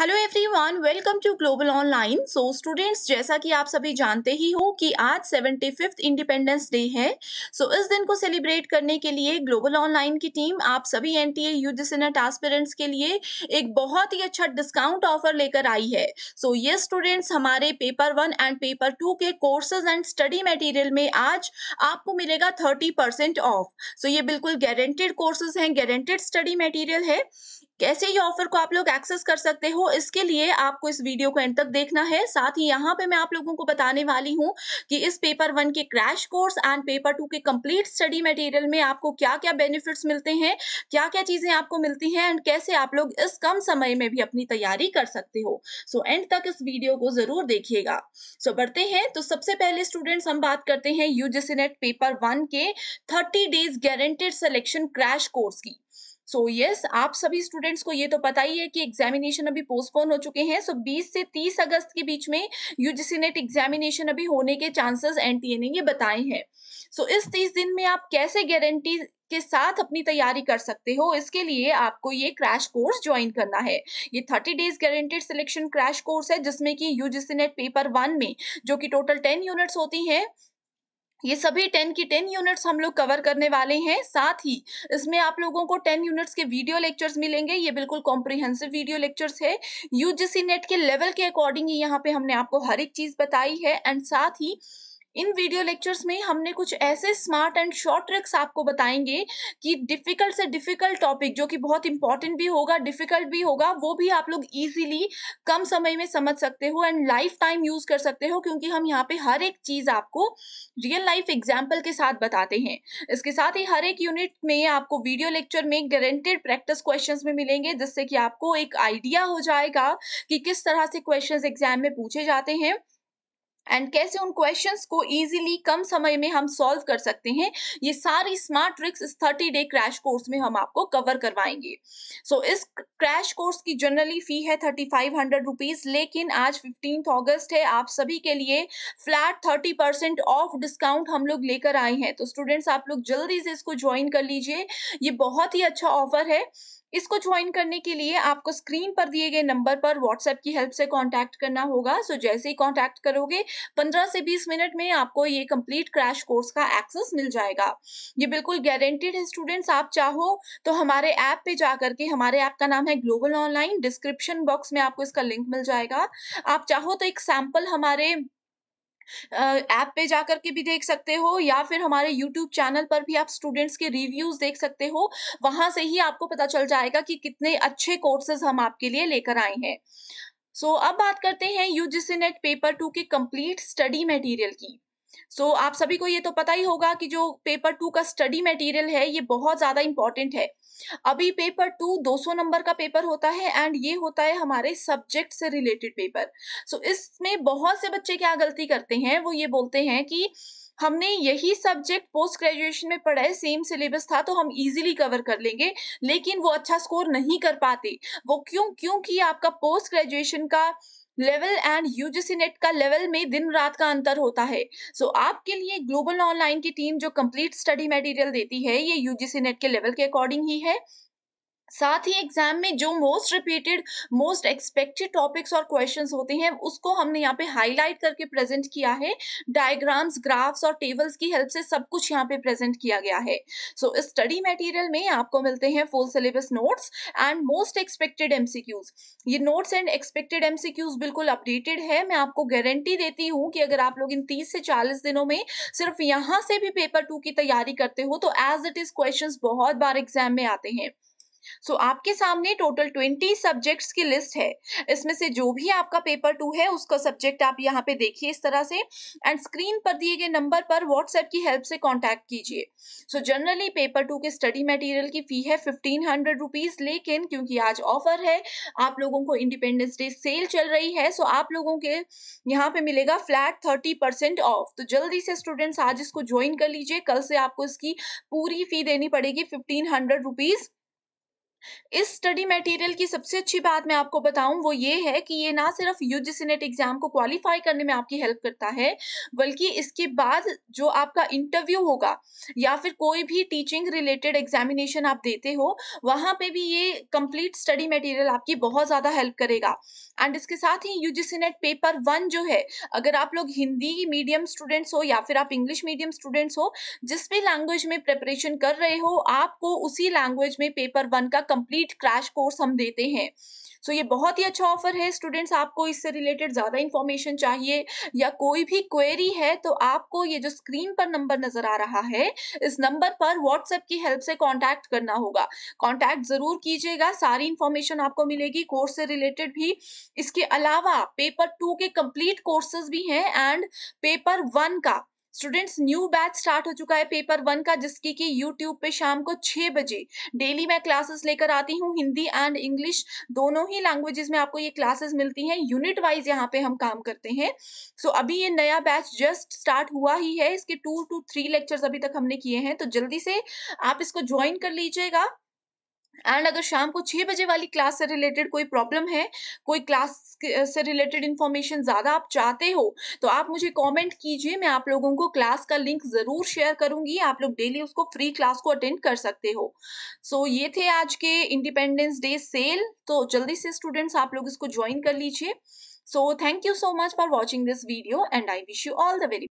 hello everyone welcome to global online so students जैसा कि आप सभी जानते ही हो कि आज सेवेंटी फिफ्थ इंडिपेंडेंस डे है सो so, इस दिन को सेलिब्रेट करने के लिए ग्लोबल ऑनलाइन की टीम आप सभी N T A U aspirants के लिए एक बहुत ही अच्छा डिस्काउंट ऑफर लेकर आई है सो ये स्टूडेंट्स हमारे paper one and paper two के कोर्सेज एंड स्टडी मटीरियल में आज आपको मिलेगा थर्टी परसेंट ऑफ सो ये बिल्कुल गारंटेड कोर्सेज हैं गारंटेड स्टडी मटीरियल है कैसे ये ऑफर को आप लोग एक्सेस कर सकते हो इसके लिए आपको इस वीडियो को एंड तक देखना है साथ ही यहाँ पे मैं आप लोगों को बताने वाली हूँ कि इस पेपर वन के crash course and paper two के कंप्लीट स्टडी मटेरियल में आपको क्या क्या बेनिफिट्स मिलते हैं क्या क्या चीजें आपको मिलती हैं एंड कैसे आप लोग इस कम समय में भी अपनी तैयारी कर सकते हो सो so, एंड तक इस वीडियो को जरूर देखिएगा सो so, बढ़ते हैं तो सबसे पहले स्टूडेंट्स हम बात करते हैं यूजीसी नेट पेपर वन के thirty days guaranteed selection crash course की सो so, यस yes, आप सभी स्टूडेंट्स को ये तो पता ही है कि एग्जामिनेशन अभी पोस्टपोन हो चुके हैं सो so 20 से 30 अगस्त के बीच में यूजीसी नेट एग्जामिनेशन अभी होने के चांसेस एनटीए ने ये बताए हैं सो so, इस 30 दिन में आप कैसे गारंटी के साथ अपनी तैयारी कर सकते हो इसके लिए आपको ये क्रैश कोर्स ज्वाइन करना है ये thirty days guaranteed selection crash course है जिसमें कि यूजीसी नेट पेपर वन में जो कि टोटल टेन यूनिट्स होती हैं ये सभी टेन की टेन यूनिट्स हम लोग कवर करने वाले हैं साथ ही इसमें आप लोगों को टेन यूनिट्स के वीडियो लेक्चर्स मिलेंगे ये बिल्कुल कॉम्प्रिहेंसिव वीडियो लेक्चर्स है यूजीसी नेट के लेवल के अकॉर्डिंग ही यहाँ पे हमने आपको हर एक चीज बताई है एंड साथ ही इन वीडियो लेक्चर्स में हमने कुछ ऐसे स्मार्ट एंड शॉर्ट ट्रिक्स आपको बताएंगे कि डिफ़िकल्ट से डिफ़िकल्ट टॉपिक जो कि बहुत इंपॉर्टेंट भी होगा डिफ़िकल्ट भी होगा वो भी आप लोग इजीली कम समय में समझ सकते हो एंड लाइफ टाइम यूज़ कर सकते हो क्योंकि हम यहाँ पे हर एक चीज़ आपको रियल लाइफ एग्जाम्पल के साथ बताते हैं इसके साथ ही हर एक यूनिट में आपको वीडियो लेक्चर में गारंटेड प्रैक्टिस क्वेश्चन में मिलेंगे जिससे कि आपको एक आइडिया हो जाएगा कि किस तरह से क्वेश्चन एग्जाम में पूछे जाते हैं एंड कैसे उन क्वेश्चंस को इजीली कम समय में हम सॉल्व कर सकते हैं ये सारी स्मार्ट ट्रिक्स इस थर्टी डे क्रैश कोर्स में हम आपको कवर करवाएंगे सो so, इस क्रैश कोर्स की जनरली फी है थर्टी फाइव हंड्रेड रुपीज लेकिन आज फिफ्टीन अगस्त है आप सभी के लिए flat thirty percent off discount हम लोग लेकर आए हैं तो स्टूडेंट्स आप लोग जल्दी से इसको ज्वाइन कर लीजिए ये बहुत ही अच्छा ऑफर है इसको ज्वाइन करने के लिए आपको स्क्रीन पर दिए गए नंबर पर व्हाट्सएप की हेल्प से कांटेक्ट करना होगा सो जैसे ही कांटेक्ट करोगे 15 से 20 मिनट में आपको ये कंप्लीट क्रैश कोर्स का एक्सेस मिल जाएगा ये बिल्कुल गारंटेड है स्टूडेंट्स आप चाहो तो हमारे ऐप पे जा करके हमारे ऐप का नाम है ग्लोबल ऑनलाइन डिस्क्रिप्शन बॉक्स में आपको इसका लिंक मिल जाएगा आप चाहो तो एक सैम्पल हमारे ऐप पे जा के भी देख सकते हो या फिर हमारे यूट्यूब चैनल पर भी आप स्टूडेंट्स के रिव्यूज देख सकते हो वहां से ही आपको पता चल जाएगा कि कितने अच्छे कोर्सेज हम आपके लिए लेकर आए हैं सो so, अब बात करते हैं यूजीसी नेट पेपर टू के कंप्लीट स्टडी मटेरियल की सो so, आप सभी को ये तो पता ही होगा कि जो पेपर टू का स्टडी मटेरियल है ये बहुत ज़्यादा इंपॉर्टेंट है अभी पेपर टू 200 नंबर का पेपर होता है एंड ये होता है हमारे सब्जेक्ट से रिलेटेड पेपर सो so, इसमें बहुत से बच्चे क्या गलती करते हैं वो ये बोलते हैं कि हमने यही सब्जेक्ट पोस्ट ग्रेजुएशन में पढ़ा है सेम सिलेबस था तो हम इजीली कवर कर लेंगे लेकिन वो अच्छा स्कोर नहीं कर पाते वो क्यों क्योंकि आपका पोस्ट ग्रेजुएशन का लेवल एंड यूजीसी नेट का लेवल में दिन रात का अंतर होता है सो so, आपके लिए ग्लोबल ऑनलाइन की टीम जो कंप्लीट स्टडी मटेरियल देती है ये यूजीसी नेट के लेवल के अकॉर्डिंग ही है साथ ही एग्जाम में जो most repeated most expected topics और क्वेश्चंस होते हैं उसको हमने यहाँ पे हाईलाइट करके प्रेजेंट किया है डायग्राम्स ग्राफ्स और टेबल्स की हेल्प से सब कुछ यहाँ पे प्रेजेंट किया गया है सो so, स्टडी मटेरियल में आपको मिलते हैं full syllabus notes and most expected MCQs ये नोट्स एंड एक्सपेक्टेड एम बिल्कुल अपडेटेड है मैं आपको गारंटी देती हूँ कि अगर आप लोग इन तीस से चालीस दिनों में सिर्फ यहाँ से भी पेपर टू की तैयारी करते हो तो एज इट इज क्वेश्चन बहुत बार एग्जाम में आते हैं सो so, आपके सामने टोटल ट्वेंटी सब्जेक्ट्स की लिस्ट है इसमें से जो भी आपका पेपर टू है उसका सब्जेक्ट आप यहाँ पे देखिए इस तरह से एंड स्क्रीन पर दिए गए नंबर पर व्हाट्सएप की हेल्प से कॉन्टैक्ट कीजिए सो जनरली पेपर टू के स्टडी मटेरियल की फी है फिफ्टीन हंड्रेड रुपीज लेकिन क्योंकि आज ऑफर है आप लोगों को इंडिपेंडेंस डे सेल चल रही है सो so आप लोगों के यहाँ पे मिलेगा फ्लैट थर्टी परसेंट ऑफ तो जल्दी से स्टूडेंट्स आज इसको ज्वाइन कर लीजिए कल से आपको इसकी पूरी फी देनी पड़ेगी फिफ्टीन हंड्रेड रुपीज़ इस स्टडी मटेरियल की सबसे अच्छी बात मैं आपको बताऊं वो ये है कि ये ना सिर्फ यूजीसी नेट एग्जाम को क्वालिफाई करने में आपकी हेल्प करता है बल्कि इसके बाद जो आपका इंटरव्यू होगा या फिर कोई भी टीचिंग रिलेटेड एग्जामिनेशन आप देते हो वहां पे भी ये कंप्लीट स्टडी मटेरियल आपकी बहुत ज़्यादा हेल्प करेगा एंड इसके साथ ही यूजीसी नेट पेपर वन जो है अगर आप लोग हिंदी मीडियम स्टूडेंट्स हो या फिर आप इंग्लिश मीडियम स्टूडेंट्स हो जिस भी लैंग्वेज में प्रेपरेशन कर रहे हो आपको उसी लैंग्वेज में पेपर वन का कंप्लीट क्रैश कोर्स हम देते हैं सो so, ये बहुत ही अच्छा ऑफर है स्टूडेंट्स आपको इससे रिलेटेड ज़्यादा इन्फॉर्मेशन चाहिए या कोई भी क्वेरी है तो आपको ये जो स्क्रीन पर नंबर नज़र आ रहा है इस नंबर पर व्हाट्सएप की हेल्प से कांटेक्ट करना होगा कांटेक्ट ज़रूर कीजिएगा सारी इन्फॉर्मेशन आपको मिलेगी कोर्स से रिलेटेड भी इसके अलावा पेपर टू के कम्प्लीट कोर्सेज भी हैं एंड पेपर वन का स्टूडेंट्स न्यू बैच स्टार्ट हो चुका है पेपर वन का जिसकी कि यूट्यूब पे शाम को छह बजे डेली मैं क्लासेस लेकर आती हूँ हिंदी एंड इंग्लिश दोनों ही लैंग्वेजेस में आपको ये क्लासेस मिलती हैं यूनिट वाइज यहाँ पे हम काम करते हैं सो so, अभी ये नया बैच जस्ट स्टार्ट हुआ ही है इसके टू टू थ्री लेक्चर्स अभी तक हमने किए हैं तो जल्दी से आप इसको ज्वाइन कर लीजिएगा एंड अगर शाम को छः बजे वाली क्लास से रिलेटेड कोई प्रॉब्लम है कोई क्लास से रिलेटेड इन्फॉर्मेशन ज़्यादा आप चाहते हो तो आप मुझे कमेंट कीजिए मैं आप लोगों को क्लास का लिंक ज़रूर शेयर करूंगी आप लोग डेली उसको फ्री क्लास को अटेंड कर सकते हो सो so, ये थे आज के इंडिपेंडेंस डे सेल तो जल्दी से स्टूडेंट्स आप लोग इसको ज्वाइन कर लीजिए so thank you so much for watching this video and I wish you all the very